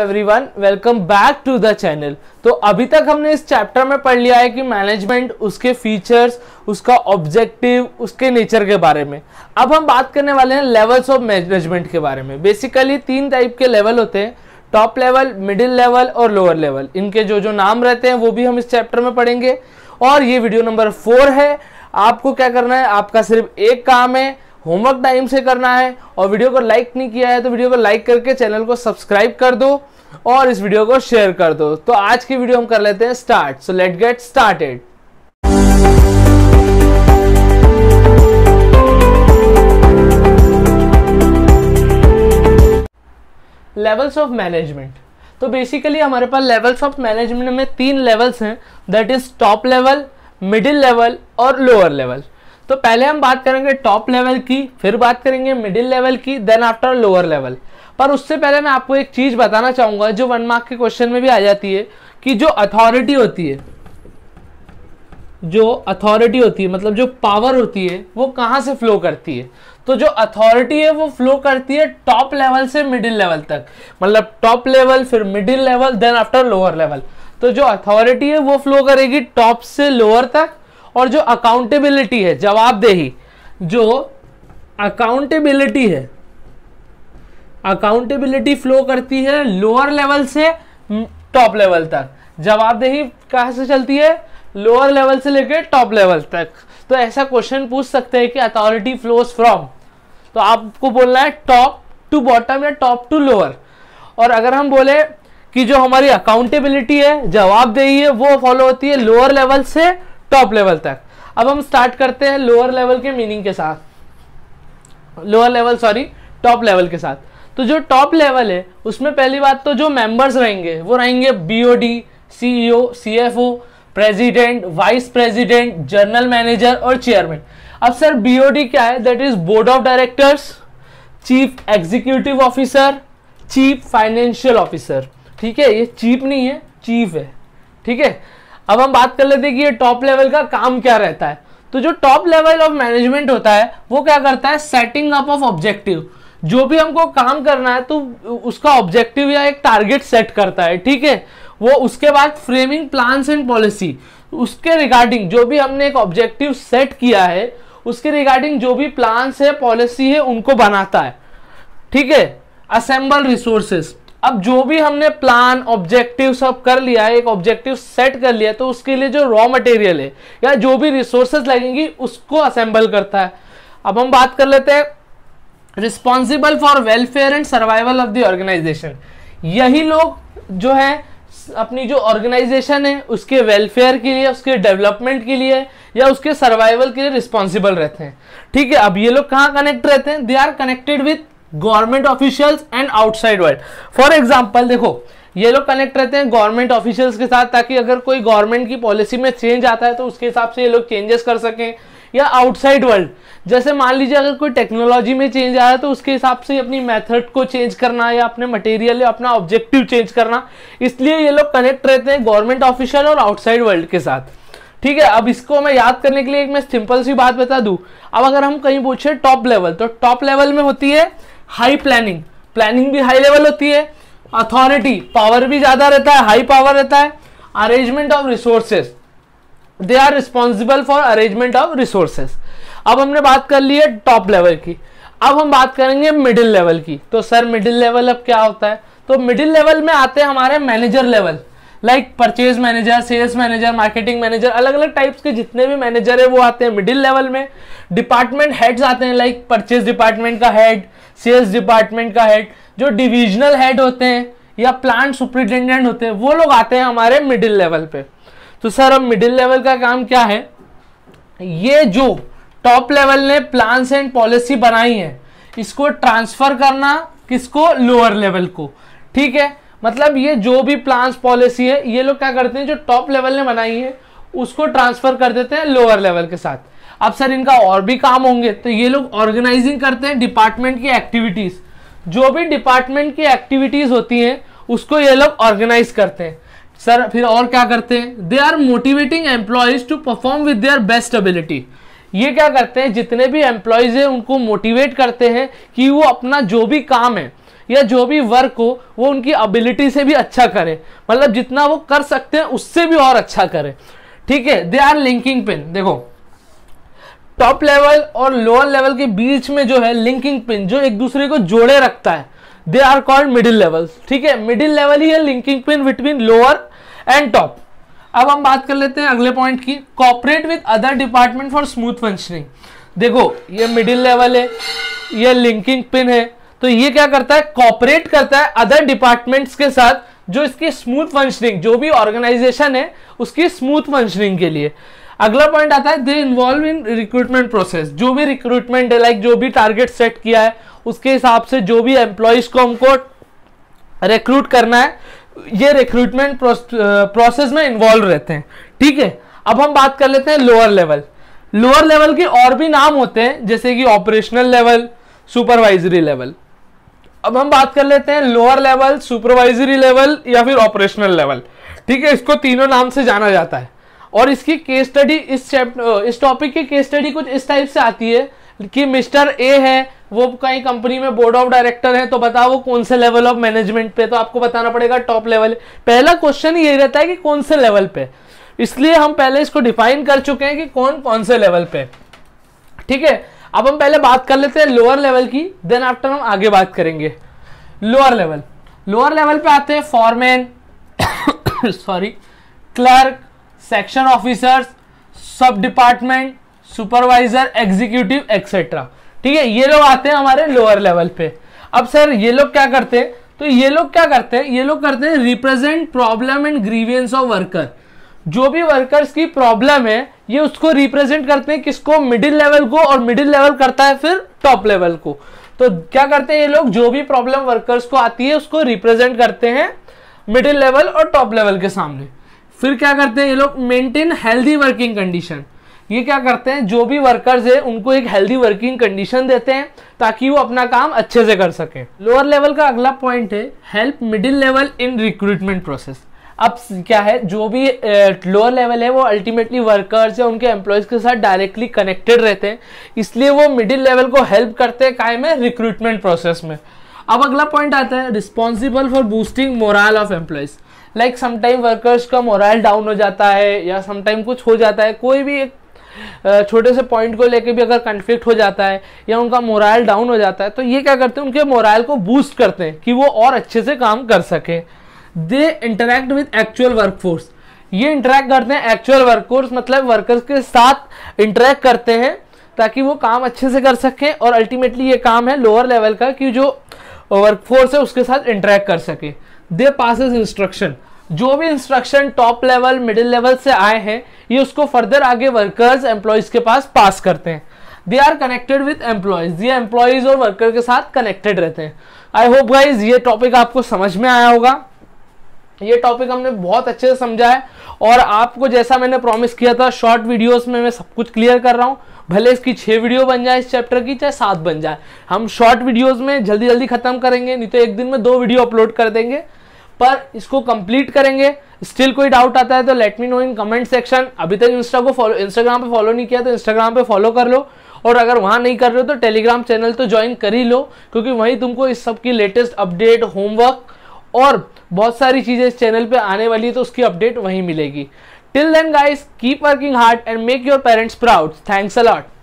everyone welcome back to the channel तो अभी तक हमने इस चैप्टर में पढ़ लिया है कि मैनेजमेंट उसके फीचर्स उसका ऑब्जेक्टिव उसके नेचर के बारे में अब हम बात करने वाले हैं लेवल्स ऑफ मैनेजमेंट के बारे में बेसिकली तीन टाइप के लेवल होते हैं टॉप लेवल मिडिल लेवल और लोअर लेवल इनके जो जो नाम रहते हैं वो भी हम इस चैप्टर में पढ़ेंगे और ये वीडियो नंबर फोर है आपको क्या करना है आपका सिर्फ एक काम है होमवर्क टाइम से करना है और वीडियो को लाइक नहीं किया है तो वीडियो को लाइक करके चैनल को सब्सक्राइब कर दो और इस वीडियो को शेयर कर दो तो आज की वीडियो हम कर लेते हैं start so let get started levels of management तो बेसिकली हमारे पास लेवल्स ऑफ मैनेजमेंट में तीन लेवल्स हैं that is top level middle level और लोअर लेवल तो पहले हम बात करेंगे टॉप लेवल की फिर बात करेंगे मिडिल लेवल की देन आफ्टर लोअर लेवल पर उससे पहले मैं आपको एक चीज बताना चाहूंगा जो वन मार्क के क्वेश्चन में भी आ जाती है कि जो अथॉरिटी होती है जो अथॉरिटी होती है मतलब जो पावर होती है वो कहां से फ्लो करती है तो जो अथॉरिटी है वो फ्लो करती है टॉप लेवल से मिडिल लेवल तक मतलब टॉप लेवल फिर middle level then after lower level तो जो अथॉरिटी है वो फ्लो करेगी टॉप से लोअर तक और जो अकाउंटेबिलिटी है जवाबदेही जो अकाउंटेबिलिटी है अकाउंटेबिलिटी फ्लो करती है लोअर लेवल से टॉप लेवल तक जवाबदेही कहाँ से चलती है लोअर लेवल से लेकर टॉप लेवल तक तो ऐसा क्वेश्चन पूछ सकते हैं कि अथॉरिटी फ्लोज फ्रॉम तो आपको बोलना है टॉप टू बॉटम या टॉप टू लोअर और अगर हम बोले कि जो हमारी अकाउंटेबिलिटी है जवाबदेही है वो फॉलो होती है लोअर लेवल से टॉप लेवल तक अब हम स्टार्ट करते हैं लोअर लेवल के मीनिंग के साथ lower level sorry top level के साथ तो जो टॉप लेवल है उसमें पहली बात तो जो मेंबर्स रहेंगे वो रहेंगे BOD CEO CFO president vice president general manager और चेयरमैन अब सर बीओडी क्या है that is board of directors chief executive officer chief financial officer ठीक है ये चीफ नहीं है चीफ है ठीक है अब हम बात कर लेते हैं कि ये टॉप लेवल का काम क्या रहता है तो जो टॉप लेवल ऑफ मैनेजमेंट होता है वो क्या करता है सेटिंग अप ऑफ ऑब्जेक्टिव जो भी हमको काम करना है तो उसका ऑब्जेक्टिव या एक टारगेट सेट करता है ठीक है वो उसके बाद फ्रेमिंग प्लान्स एंड पॉलिसी उसके रिगार्डिंग जो भी हमने एक ऑब्जेक्टिव सेट किया है उसके रिगार्डिंग जो भी प्लान्स है पॉलिसी है उनको बनाता है ठीक है असेंबल रिसोर्सेस अब जो भी हमने प्लान ऑब्जेक्टिव सब कर लिया है एक ऑब्जेक्टिव सेट कर लिया तो उसके लिए जो रॉ मटेरियल है या जो भी रिसोर्सेज लगेंगी उसको असेंबल करता है अब हम बात कर लेते हैं responsible for welfare and survival of the organisation यही लोग जो है अपनी जो ऑर्गेनाइजेशन है उसके वेलफेयर के लिए उसके डेवलपमेंट के लिए या उसके सर्वाइवल के लिए रिस्पॉन्सिबल रहते हैं ठीक है अब ये लोग कहाँ कनेक्ट रहते हैं they are connected with government officials and outside world for example देखो ये लोग कनेक्ट रहते हैं गवर्नमेंट ऑफिशियल्स के साथ ताकि अगर कोई गवर्नमेंट की पॉलिसी में चेंज आता है तो उसके हिसाब से ये लोग चेंजेस कर सकें या आउटसाइड वर्ल्ड जैसे मान लीजिए अगर कोई टेक्नोलॉजी में चेंज आ रहा है तो उसके हिसाब से अपनी मेथड को चेंज करना या अपने मटेरियल या अपना ऑब्जेक्टिव चेंज करना इसलिए ये लोग कनेक्ट रहते हैं गवर्नमेंट ऑफिशियल और आउटसाइड वर्ल्ड के साथ ठीक है अब इसको मैं याद करने के लिए एक मैं सिंपल सी बात बता दूं अब अगर हम कहीं पूछे टॉप लेवल तो टॉप लेवल में होती है हाई प्लानिंग प्लानिंग भी हाई लेवल होती है अथॉरिटी पावर भी ज़्यादा रहता है हाई पावर रहता है arrangement of resources they are responsible for arrangement of resources अब हमने बात कर ली है टॉप लेवल की अब हम बात करेंगे मिडिल लेवल की तो सर मिडिल लेवल अब क्या होता है तो मिडिल लेवल में आते हैं हमारे manager level like purchase manager sales manager marketing manager अलग अलग टाइप्स के जितने भी मैनेजर है वो आते हैं मिडिल लेवल में डिपार्टमेंट हेड्स आते हैं लाइक परचेज डिपार्टमेंट का हेड सेल्स डिपार्टमेंट का हेड जो डिविजनल हेड होते हैं या प्लांट सुप्रिंटेंडेंट होते हैं वो लोग आते हैं हमारे मिडिल लेवल पे तो सर अब मिडिल लेवल का काम क्या है ये जो टॉप लेवल ने प्लान्स एंड पॉलिसी बनाई है इसको ट्रांसफर करना किसको लोअर लेवल को ठीक है मतलब ये जो भी प्लान पॉलिसी है ये लोग क्या करते हैं जो टॉप लेवल ने बनाई है उसको ट्रांसफर कर देते हैं लोअर लेवल के साथ अब सर इनका और भी काम होंगे तो ये लोग ऑर्गेनाइजिंग करते हैं डिपार्टमेंट की एक्टिविटीज जो भी डिपार्टमेंट की एक्टिविटीज होती हैं उसको ये लोग ऑर्गेनाइज करते हैं सर फिर और क्या करते हैं they are motivating employees to perform with their best ability ये क्या करते हैं जितने भी एम्प्लॉयज हैं उनको मोटिवेट करते हैं कि वो अपना जो भी काम है या जो भी वर्क हो वो उनकी अबिलिटी से भी अच्छा करे मतलब जितना वो कर सकते हैं उससे भी और अच्छा करे ठीक है दे आर लिंकिंग पिन देखो टॉप लेवल और लोअर लेवल के बीच में जो है लिंकिंग पिन जो एक दूसरे को जोड़े रखता है they are called middle level ठीक है मिडिल लेवल ही है linking pin between lower and top अब हम बात कर लेते हैं अगले पॉइंट की cooperate with other department for smooth functioning देखो ये मिडिल लेवल है ये लिंकिंग पिन है तो ये क्या करता है कॉपरेट करता है अदर डिपार्टमेंट्स के साथ जो इसकी स्मूथ फंक्शनिंग जो भी ऑर्गेनाइजेशन है उसकी स्मूथ फंक्शनिंग के लिए अगला पॉइंट आता है they involve in recruitment process जो भी रिक्रूटमेंट है लाइक जो भी टारगेट सेट किया है उसके हिसाब से जो भी एम्प्लॉयज को हमको रिक्रूट करना है ये रिक्रूटमेंट प्रोसेस में इन्वॉल्व रहते हैं ठीक है अब हम बात कर लेते हैं लोअर लेवल लोअर लेवल के और भी नाम होते हैं जैसे कि ऑपरेशनल लेवल सुपरवाइजरी लेवल अब हम बात कर लेते हैं लोअर लेवल सुपरवाइजरी लेवल या फिर ऑपरेशनल लेवल ठीक है इसको तीनों नाम से जाना जाता है और इसकी केस स्टडी इस चैप्टर इस टॉपिक की केस स्टडी कुछ इस टाइप से आती है कि मिस्टर ए है वो कहीं कंपनी में बोर्ड ऑफ डायरेक्टर है तो बताओ वो कौन से लेवल ऑफ मैनेजमेंट पे तो आपको बताना पड़ेगा टॉप लेवल पहला क्वेश्चन ये रहता है कि कौन से लेवल पे इसलिए हम पहले इसको डिफाइन कर चुके हैं कि कौन कौन से लेवल पे ठीक है अब हम पहले बात कर लेते हैं लोअर लेवल की देन आफ्टर हम आगे बात करेंगे लोअर लेवल लोअर लेवल पे आते हैं foreman sorry clerk section officers sub department supervisor executive et cetera ठीक है ये लोग आते हैं हमारे लोअर लेवल पे अब सर ये लोग क्या करते हैं तो ये लोग क्या करते हैं ये लोग करते हैं represent problem and grievance of worker जो भी वर्कर्स की प्रॉब्लम है ये उसको रिप्रेजेंट करते हैं किसको मिडिल लेवल को और मिडिल लेवल करता है फिर टॉप लेवल को तो क्या करते हैं ये लोग जो भी प्रॉब्लम वर्कर्स को आती है उसको रिप्रेजेंट करते हैं मिडिल लेवल और टॉप लेवल के सामने फिर क्या करते हैं ये लोग मेंटेन हेल्दी वर्किंग कंडीशन ये क्या करते हैं जो भी वर्कर्स है उनको एक हेल्दी वर्किंग कंडीशन देते हैं ताकि वो अपना काम अच्छे से कर सकें लोअर लेवल का अगला पॉइंट है help middle level in recruitment process अब क्या है जो भी लोअर लेवल है वो अल्टीमेटली वर्कर्स या उनके एम्प्लॉयज के साथ डायरेक्टली कनेक्टेड रहते हैं इसलिए वो मिडिल लेवल को हेल्प करते हैं काय में रिक्रूटमेंट प्रोसेस में अब अगला पॉइंट आता है responsible for boosting morale of employees like sometime workers का मोरल डाउन हो जाता है या समटाइम कुछ हो जाता है कोई भी एक छोटे से पॉइंट को लेके भी अगर कन्फ्लिक्ट हो जाता है या उनका मोरल डाउन हो जाता है तो ये क्या करते हैं उनके मोरल को बूस्ट करते हैं कि वो और अच्छे से काम कर सकें they interact with actual workforce ये इंटरेक्ट करते हैं एक्चुअल वर्कफोर्स मतलब वर्कर्स के साथ इंटरेक्ट करते हैं ताकि वो काम अच्छे से कर सकें और अल्टीमेटली ये काम है लोअर लेवल का कि जो वर्कफोर्स है उसके साथ इंटरेक्ट कर सके दे पासिस इंस्ट्रक्शन जो भी instruction top level middle level से आए हैं ये उसको फर्दर आगे वर्कर्स एम्प्लॉयज़ के पास पास करते हैं they are connected with employees ये एम्प्लॉयज़ और वर्कर के साथ कनेक्टेड रहते हैं आई होप गाइज ये टॉपिक आपको समझ में आया होगा ये टॉपिक हमने बहुत अच्छे से समझा है और आपको जैसा मैंने प्रॉमिस किया था शॉर्ट वीडियोस में मैं सब कुछ क्लियर कर रहा हूँ भले इसकी छह वीडियो बन जाए इस चैप्टर की चाहे सात बन जाए हम शॉर्ट वीडियोस में जल्दी जल्दी खत्म करेंगे नहीं तो एक दिन में दो वीडियो अपलोड कर देंगे पर इसको कंप्लीट करेंगे स्टिल कोई डाउट आता है तो let me know in comment section अभी तक इंस्टा को फॉलो इंस्टाग्राम पे फॉलो नहीं किया तो इंस्टाग्राम पे फॉलो कर लो और अगर वहाँ नहीं कर रहे हो तो टेलीग्राम चैनल तो ज्वाइन कर ही लो क्योंकि वहीं तुमको इस सब की लेटेस्ट अपडेट होमवर्क और बहुत सारी चीज़ें इस चैनल पे आने वाली है तो उसकी अपडेट वहीं मिलेगी till then guys keep working hard and make your parents proud thanks allot